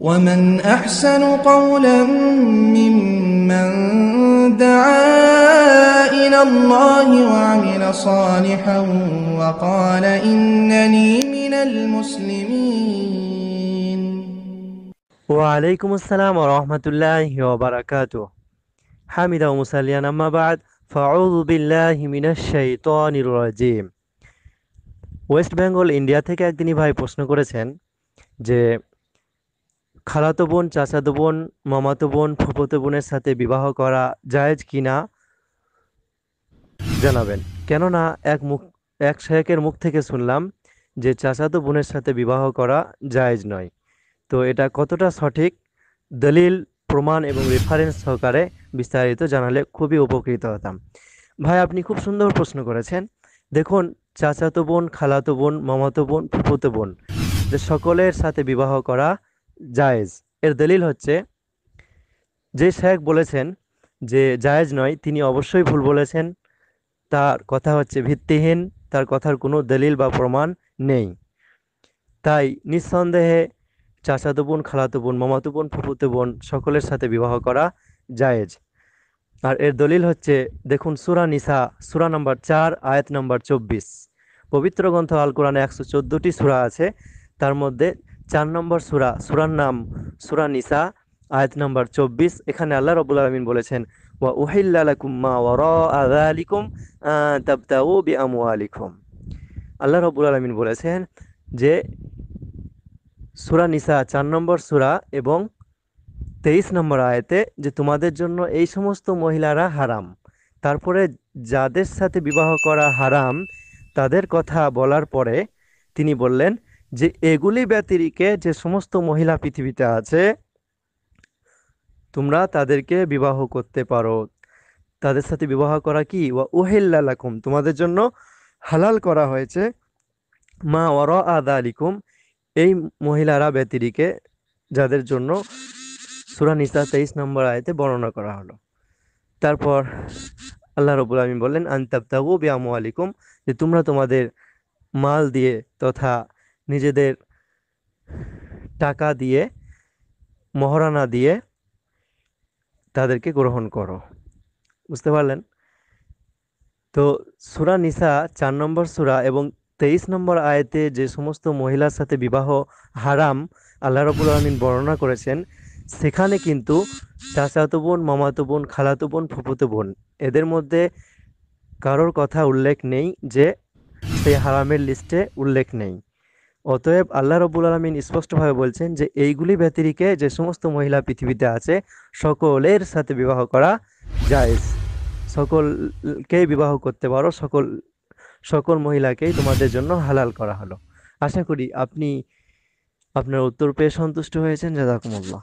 ومن أحسن قولا ممن دعا إلى الله وعمل صالحا وقال إنني من المسلمين وعليكم السلام ورحمة الله وبركاته حمد ومسليا أما بعد فأعوذ بالله من الشيطان الرجيم West Bengal India থেকে একদিনই ভাই প্রশ্ন করেছেন যে খালাতো বোন চাচাতো বোন মামাতো বোন ফুফতো বোনের সাথে বিবাহ করা জায়েজ কি না জানাবেন কেননা এক মুখ এক শায়কের মুখ থেকে শুনলাম যে চাচাতো বোনের সাথে বিবাহ করা জায়েজ নয় তো এটা কতটা সঠিক দলিল প্রমাণ এবং রেফারেন্স সহকারে বিস্তারিত জানালে খুবই উপকৃত হতাম ভাই আপনি খুব সুন্দর প্রশ্ন করেছেন দেখুন চাচাতো বোন খালাতো বোন মামাতো বোন ফুফতো বোন যে সকলের সাথে বিবাহ করা জায়েজ এর দলিল হচ্ছে যে শেখ বলেছেন যে জায়েজ নয় তিনি অবশ্যই ভুল বলেছেন তার কথা হচ্ছে ভিত্তিহীন তার কথার কোনো দলিল বা প্রমাণ নেই তাই নিঃসন্দেহে চাচাতো বোন খালাতো বোন মামাতো বোন ফুফুতো বোন সকলের সাথে বিবাহ করা জায়েজ আর এর দলিল হচ্ছে দেখুন সুরা নিসা সুরা নাম্বার চার আয়াত নম্বর চব্বিশ পবিত্র গ্রন্থ আল কোরআনে একশো চোদ্দোটি সুরা আছে তার মধ্যে চার নম্বর সুরা সুরার নাম সুরা নিসা আয়াত নম্বর চব্বিশ এখানে আল্লাহ রবুল আলমিন বলেছেন ওয়া উহিল্লাকুম মা ওয়ার আলিকুম তাবতাও আল্লাহ রবুল আলমিন বলেছেন যে সুরা নিসা চার নম্বর সুরা এবং তেইশ নম্বর আয়তে যে তোমাদের জন্য এই সমস্ত মহিলারা হারাম তারপরে যাদের সাথে বিবাহ করা হারাম তাদের কথা বলার পরে তিনি বললেন যে এগুলি ব্যতিরিকে যে সমস্ত মহিলা পৃথিবীতে আছে তোমরা তাদেরকে বিবাহ করতে পারো তাদের সাথে বিবাহ করা কি ওয়া ওহেল্লা লাকুম তোমাদের জন্য হালাল করা হয়েছে মা ওর আদা আলিকুম এই মহিলারা ব্যতিরিকে যাদের জন্য সুরা নিসা তেইশ নম্বর আয়তে বর্ণনা করা হলো তারপর আল্লাহ রবুল আলমী বললেন আন্তাব তাবু বিয়ামু আলিকুম যে তোমরা তোমাদের মাল দিয়ে তথা নিজেদের টাকা দিয়ে মহারানা দিয়ে তাদেরকে গ্রহণ করো বুঝতে পারলেন তো সুরা নিসা চার নম্বর সুরা এবং তেইশ নম্বর আয়তে যে সমস্ত মহিলার সাথে বিবাহ হারাম আল্লাহ রবুল আলমিন বর্ণনা করেছেন সেখানে কিন্তু চাচাতো বোন মামাতো বোন খালাতো বোন ফুপুতো বোন এদের মধ্যে কারোর কথা উল্লেখ নেই যে সেই হারামের লিস্টে উল্লেখ নেই অতএব আল্লাহ রবুল আলমিন স্পষ্টভাবে বলছেন যে এইগুলি ব্যতিরিকে যে সমস্ত মহিলা পৃথিবীতে আছে সকলের সাথে বিবাহ করা যায় সকলকে বিবাহ করতে পারো সকল সকল মহিলাকেই তোমাদের জন্য হালাল করা হলো আশা করি আপনি আপনার উত্তর পেয়ে সন্তুষ্ট হয়েছেন জাজাকুমুল্লাহ